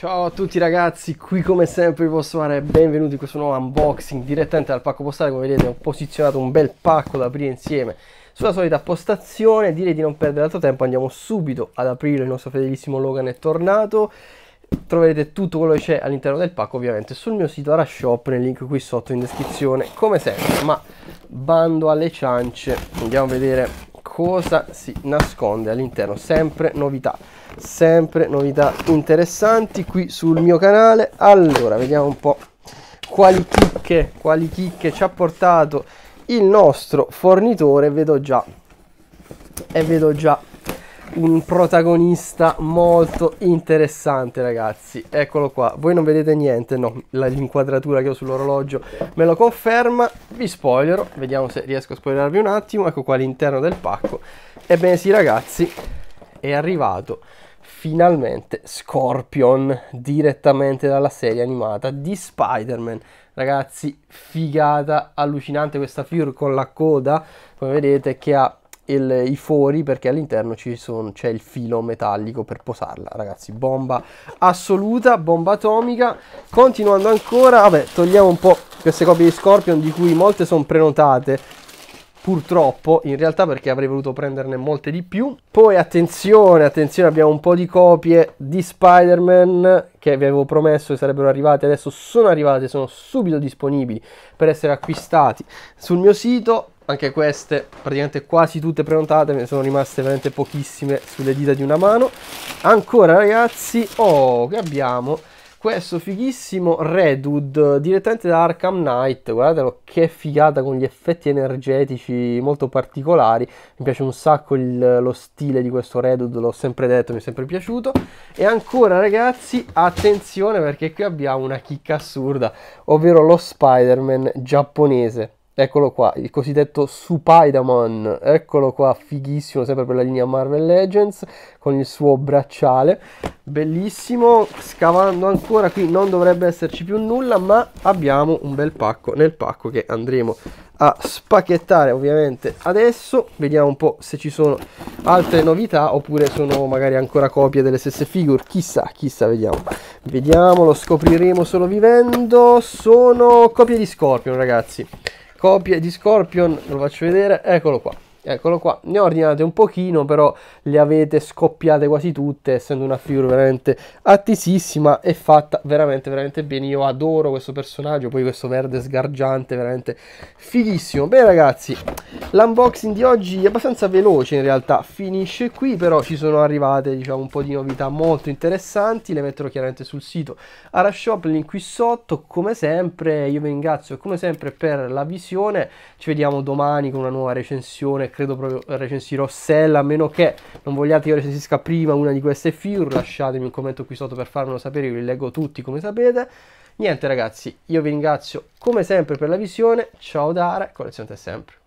Ciao a tutti ragazzi, qui come sempre vi posso fare benvenuti in questo nuovo unboxing direttamente dal pacco postale, come vedete ho posizionato un bel pacco da aprire insieme sulla solita postazione, direi di non perdere altro tempo, andiamo subito ad aprire, il nostro fedelissimo Logan è tornato troverete tutto quello che c'è all'interno del pacco ovviamente sul mio sito Arashop nel link qui sotto in descrizione come sempre ma bando alle ciance andiamo a vedere cosa si nasconde all'interno sempre novità sempre novità interessanti qui sul mio canale allora vediamo un po' quali chicche quali chicche ci ha portato il nostro fornitore vedo già e vedo già un protagonista molto interessante ragazzi eccolo qua voi non vedete niente no l'inquadratura che ho sull'orologio me lo conferma vi spoilerò vediamo se riesco a spoilerarvi un attimo ecco qua all'interno del pacco ebbene sì ragazzi è arrivato finalmente Scorpion direttamente dalla serie animata di Spider-Man ragazzi figata allucinante questa figura con la coda come vedete che ha il, i fori perché all'interno ci c'è il filo metallico per posarla ragazzi bomba assoluta bomba atomica continuando ancora vabbè togliamo un po' queste copie di Scorpion di cui molte sono prenotate purtroppo in realtà perché avrei voluto prenderne molte di più poi attenzione attenzione abbiamo un po' di copie di Spider-Man che vi avevo promesso che sarebbero arrivate adesso sono arrivate sono subito disponibili per essere acquistati sul mio sito anche queste praticamente quasi tutte prenotate ne sono rimaste veramente pochissime sulle dita di una mano ancora ragazzi oh che abbiamo questo fighissimo Redwood direttamente da Arkham Knight guardatelo che figata con gli effetti energetici molto particolari mi piace un sacco il, lo stile di questo Redwood l'ho sempre detto mi è sempre piaciuto e ancora ragazzi attenzione perché qui abbiamo una chicca assurda ovvero lo Spider-Man giapponese Eccolo qua, il cosiddetto Supaidaman, eccolo qua, fighissimo, sempre per la linea Marvel Legends, con il suo bracciale, bellissimo, scavando ancora qui non dovrebbe esserci più nulla, ma abbiamo un bel pacco nel pacco che andremo a spacchettare ovviamente adesso, vediamo un po' se ci sono altre novità oppure sono magari ancora copie delle stesse figure, chissà, chissà, vediamo, vediamo, lo scopriremo solo vivendo, sono copie di Scorpion ragazzi copie di Scorpion, ve lo faccio vedere, eccolo qua. Eccolo qua, ne ho ordinate un pochino, però le avete scoppiate quasi tutte, essendo una figura veramente attisissima e fatta veramente veramente bene. Io adoro questo personaggio, poi questo verde sgargiante, veramente fighissimo. Bene ragazzi, L'unboxing di oggi è abbastanza veloce in realtà, finisce qui, però ci sono arrivate diciamo, un po' di novità molto interessanti, le metterò chiaramente sul sito Arashop, link qui sotto, come sempre io vi ringrazio come sempre per la visione, ci vediamo domani con una nuova recensione, credo proprio recensirò Sell, a meno che non vogliate che io recensisca prima una di queste figure, lasciatemi un commento qui sotto per farmelo sapere, io li leggo tutti come sapete. Niente ragazzi, io vi ringrazio come sempre per la visione, ciao Dara, collezione sempre.